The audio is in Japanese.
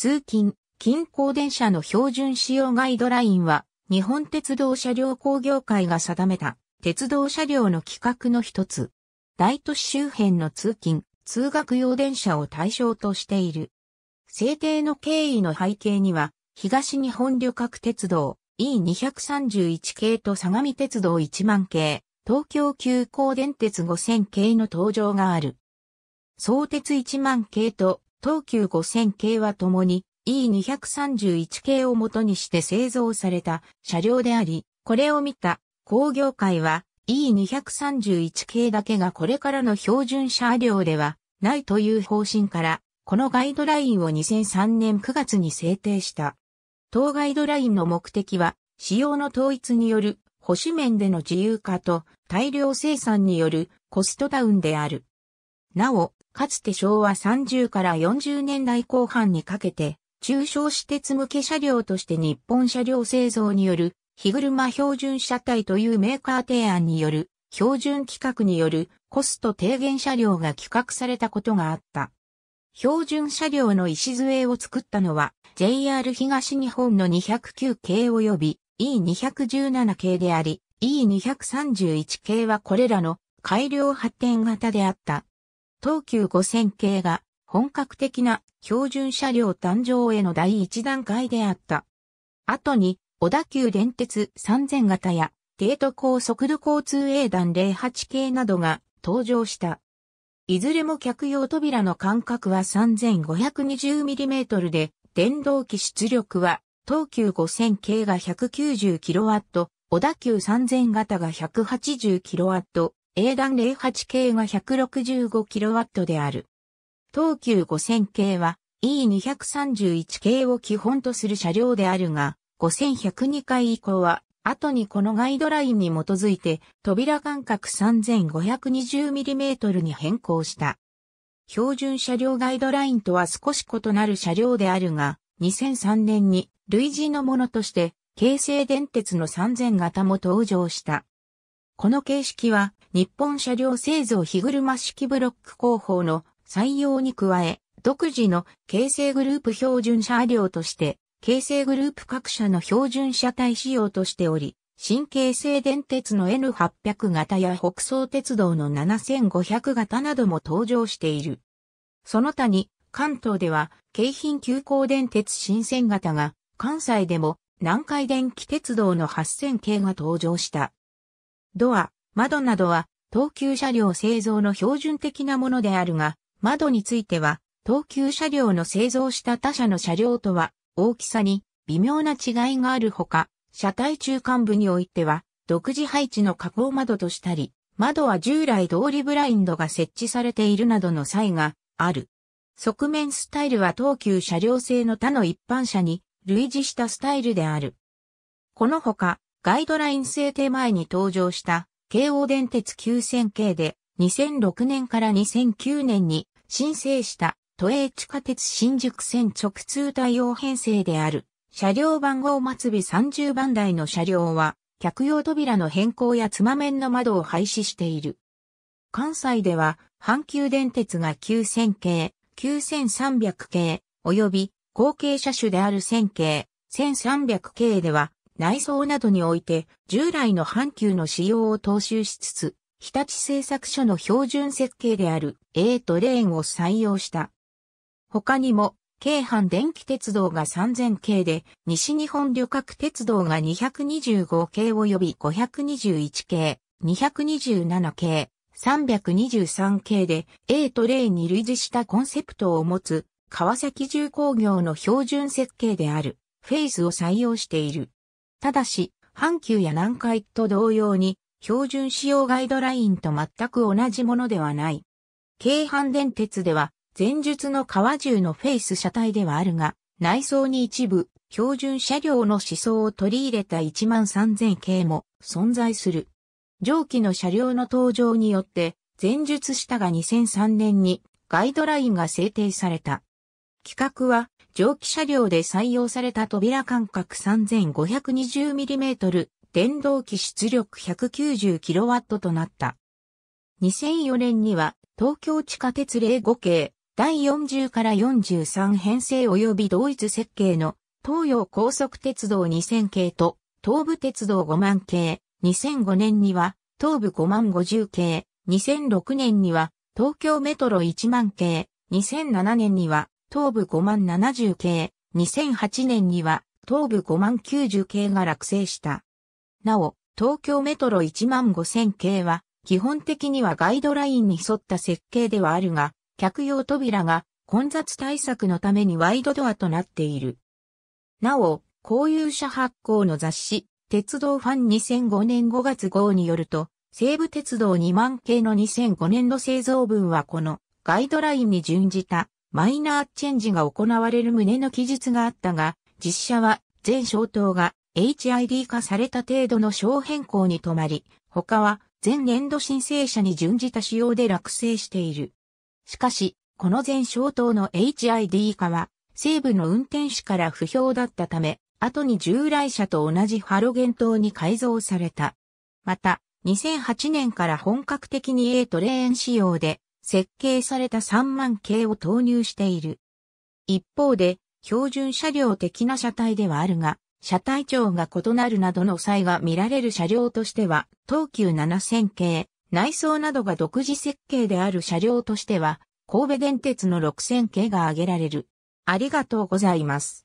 通勤、近郊電車の標準使用ガイドラインは、日本鉄道車両工業会が定めた、鉄道車両の規格の一つ。大都市周辺の通勤、通学用電車を対象としている。制定の経緯の背景には、東日本旅客鉄道 E231 系と相模鉄道1万系、東京急行電鉄5000系の登場がある。相鉄1万系と東急5000系は共に E231 系を元にして製造された車両であり、これを見た工業界は E231 系だけがこれからの標準車両ではないという方針から、このガイドラインを2003年9月に制定した。当ガイドラインの目的は、使用の統一による保守面での自由化と大量生産によるコストダウンである。なお、かつて昭和30から40年代後半にかけて、中小私鉄向け車両として日本車両製造による、日車標準車体というメーカー提案による、標準規格によるコスト低減車両が企画されたことがあった。標準車両の礎を作ったのは JR 東日本の209系及び E217 系であり、E231 系はこれらの改良発展型であった。東急5000系が本格的な標準車両誕生への第一段階であった。後に、小田急電鉄3000型や、帝都高速度交通 A 団08系などが登場した。いずれも客用扉の間隔は 3520mm で、電動機出力は東急5000系が 190kW、小田急3000型が 180kW、英断08系が 165kW である。東急5000系は E231 系を基本とする車両であるが、5102回以降は、後にこのガイドラインに基づいて、扉間隔 3520mm に変更した。標準車両ガイドラインとは少し異なる車両であるが、2003年に類似のものとして、京成電鉄の3000型も登場した。この形式は日本車両製造火車式ブロック工法の採用に加え、独自の形成グループ標準車両として、形成グループ各社の標準車体仕様としており、新京成電鉄の N800 型や北総鉄道の7500型なども登場している。その他に、関東では、京浜急行電鉄新線型が、関西でも、南海電気鉄道の8000系が登場した。ドア、窓などは東急車両製造の標準的なものであるが、窓については東急車両の製造した他社の車両とは大きさに微妙な違いがあるほか、車体中間部においては独自配置の加工窓としたり、窓は従来通りブラインドが設置されているなどの際がある。側面スタイルは東急車両製の他の一般車に類似したスタイルである。このほか、ガイドライン制定前に登場した京王電鉄9000系で2006年から2009年に申請した都営地下鉄新宿線直通対応編成である車両番号末尾30番台の車両は客用扉の変更やつま面の窓を廃止している。関西では阪急電鉄が9000系、9300系、及び後継車種である1000系、1300系では内装などにおいて、従来の阪急の仕様を踏襲しつつ、日立製作所の標準設計である A トレーンを採用した。他にも、京阪電気鉄道が3000系で、西日本旅客鉄道が225系及び521系、227系、323系で A トレーンに類似したコンセプトを持つ、川崎重工業の標準設計である、フェイスを採用している。ただし、阪急や南海と同様に、標準使用ガイドラインと全く同じものではない。京阪電鉄では、前述の川中のフェイス車体ではあるが、内装に一部、標準車両の思想を取り入れた13000系も存在する。上記の車両の登場によって、前述したが2003年にガイドラインが制定された。企画は、蒸気車両で採用された扉間隔 3520mm、電動機出力 190kW となった。2004年には、東京地下鉄05系、第40から43編成及び同一設計の、東洋高速鉄道2000系と、東武鉄道5万系、2005年には、東武5万50系、2006年には、東京メトロ1万系、2007年には、東部5万70系、2008年には東部5万90系が落成した。なお、東京メトロ1万5000系は、基本的にはガイドラインに沿った設計ではあるが、客用扉が混雑対策のためにワイドドアとなっている。なお、公有者発行の雑誌、鉄道ファン2005年5月号によると、西武鉄道2万系の2005年度製造分はこのガイドラインに準じたマイナーチェンジが行われる旨の記述があったが、実写は全消灯が HID 化された程度の小変更に止まり、他は前年度申請者に準じた仕様で落成している。しかし、この全消灯の HID 化は、西部の運転手から不評だったため、後に従来車と同じハロゲン灯に改造された。また、2008年から本格的に A トレーン仕様で設計された3万系を投入している。一方で、標準車両的な車体ではあるが、車体長が異なるなどの際が見られる車両としては、東急7000系、内装などが独自設計である車両としては、神戸電鉄の6000系が挙げられる。ありがとうございます。